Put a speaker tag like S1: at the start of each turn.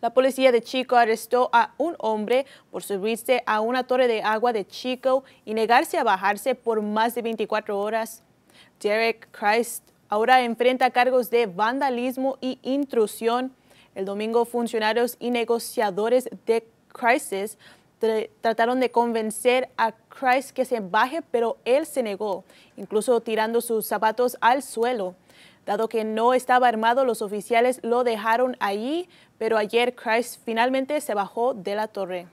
S1: La policía de Chico arrestó a un hombre por subirse a una torre de agua de Chico y negarse a bajarse por más de 24 horas. Derek Christ ahora enfrenta cargos de vandalismo y intrusión. El domingo, funcionarios y negociadores de Crisis trataron de convencer a Christ que se baje, pero él se negó, incluso tirando sus zapatos al suelo. Dado que no estaba armado, los oficiales lo dejaron allí, pero ayer Christ finalmente se bajó de la torre.